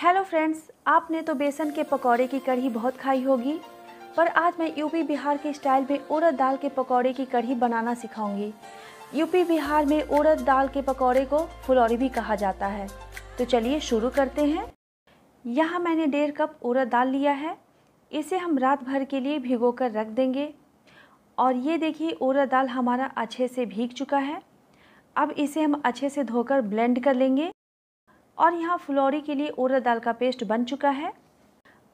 hello friends आपने तो बेसन के पकौड़े की कढ़ी बहुत खाई होगी पर आज मैं यूपी बिहार के स्टाइल में उड़द दाल के पकौड़े की कढ़ी बनाना सिखाऊंगी यूपी बिहार में उड़द दाल के पकौड़े को फुलौरी भी कहा जाता है तो चलिए शुरू करते हैं यहाँ मैंने डेढ़ कप उड़द दाल लिया है इसे हम रात भर के लिए भिगो कर रख देंगे और ये देखिए उड़द दाल हमारा अच्छे से भीग चुका है अब इसे हम अच्छे से धोकर ब्लेंड कर लेंगे और यहाँ फ्लोरी के लिए उड़द दाल का पेस्ट बन चुका है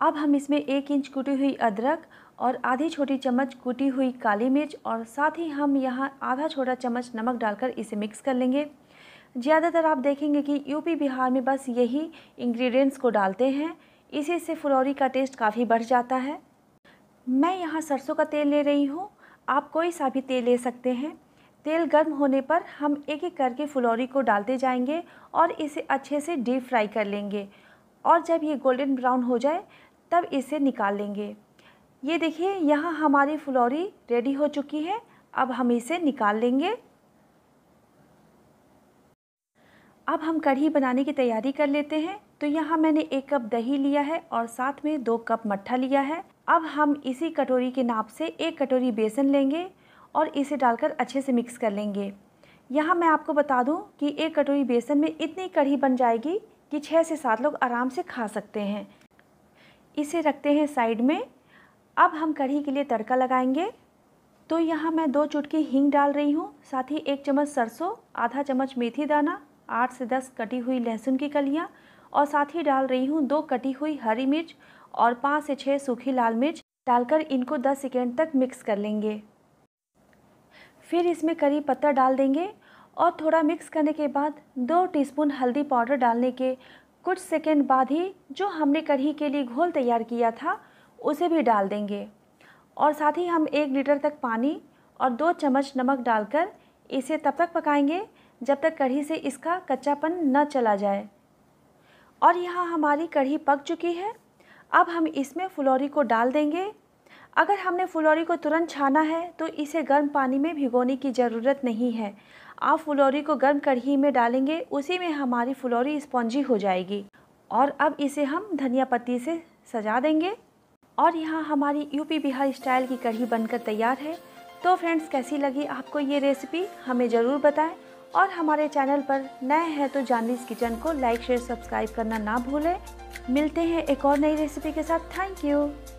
अब हम इसमें एक इंच कूटी हुई अदरक और आधी छोटी चम्मच कूटी हुई काली मिर्च और साथ ही हम यहाँ आधा छोटा चम्मच नमक डालकर इसे मिक्स कर लेंगे ज़्यादातर आप देखेंगे कि यूपी बिहार में बस यही इंग्रेडिएंट्स को डालते हैं इसी से फ्लोरी का टेस्ट काफ़ी बढ़ जाता है मैं यहाँ सरसों का तेल ले रही हूँ आप कोई सा भी तेल ले सकते हैं तेल गर्म होने पर हम एक एक करके फुलौरी को डालते जाएंगे और इसे अच्छे से डीप फ्राई कर लेंगे और जब ये गोल्डन ब्राउन हो जाए तब इसे निकाल लेंगे ये देखिए यहाँ हमारी फुलौरी रेडी हो चुकी है अब हम इसे निकाल लेंगे अब हम कढ़ी बनाने की तैयारी कर लेते हैं तो यहाँ मैंने एक कप दही लिया है और साथ में दो कप मट्ठा लिया है अब हम इसी कटोरी के नाप से एक कटोरी बेसन लेंगे और इसे डालकर अच्छे से मिक्स कर लेंगे यहाँ मैं आपको बता दूँ कि एक कटोरी बेसन में इतनी कढ़ी बन जाएगी कि छः से सात लोग आराम से खा सकते हैं इसे रखते हैं साइड में अब हम कढ़ी के लिए तड़का लगाएंगे तो यहाँ मैं दो चुटकी हींग डाल रही हूँ साथ ही एक चम्मच सरसों आधा चम्मच मेथी दाना आठ से दस कटी हुई लहसुन की कलियाँ और साथ ही डाल रही हूँ दो कटी हुई हरी मिर्च और पाँच से छः सूखी लाल मिर्च डालकर इनको दस सेकेंड तक मिक्स कर लेंगे फिर इसमें करी पत्ता डाल देंगे और थोड़ा मिक्स करने के बाद दो टीस्पून हल्दी पाउडर डालने के कुछ सेकेंड बाद ही जो हमने कढ़ी के लिए घोल तैयार किया था उसे भी डाल देंगे और साथ ही हम एक लीटर तक पानी और दो चम्मच नमक डालकर इसे तब तक पकाएंगे जब तक कढ़ी से इसका कच्चापन न चला जाए और यहाँ हमारी कढ़ी पक चुकी है अब हम इसमें फुलौरी को डाल देंगे अगर हमने फुलौरी को तुरंत छाना है तो इसे गर्म पानी में भिगोने की ज़रूरत नहीं है आप फुलौरी को गर्म कढ़ी में डालेंगे उसी में हमारी फुलौरी स्पॉन्जी हो जाएगी और अब इसे हम धनिया पत्ती से सजा देंगे और यहाँ हमारी यूपी बिहार स्टाइल की कढ़ी बनकर तैयार है तो फ्रेंड्स कैसी लगी आपको ये रेसिपी हमें ज़रूर बताएं और हमारे चैनल पर नए हैं तो जानवीज़ किचन को लाइक शेयर सब्सक्राइब करना ना भूलें मिलते हैं एक और नई रेसिपी के साथ थैंक यू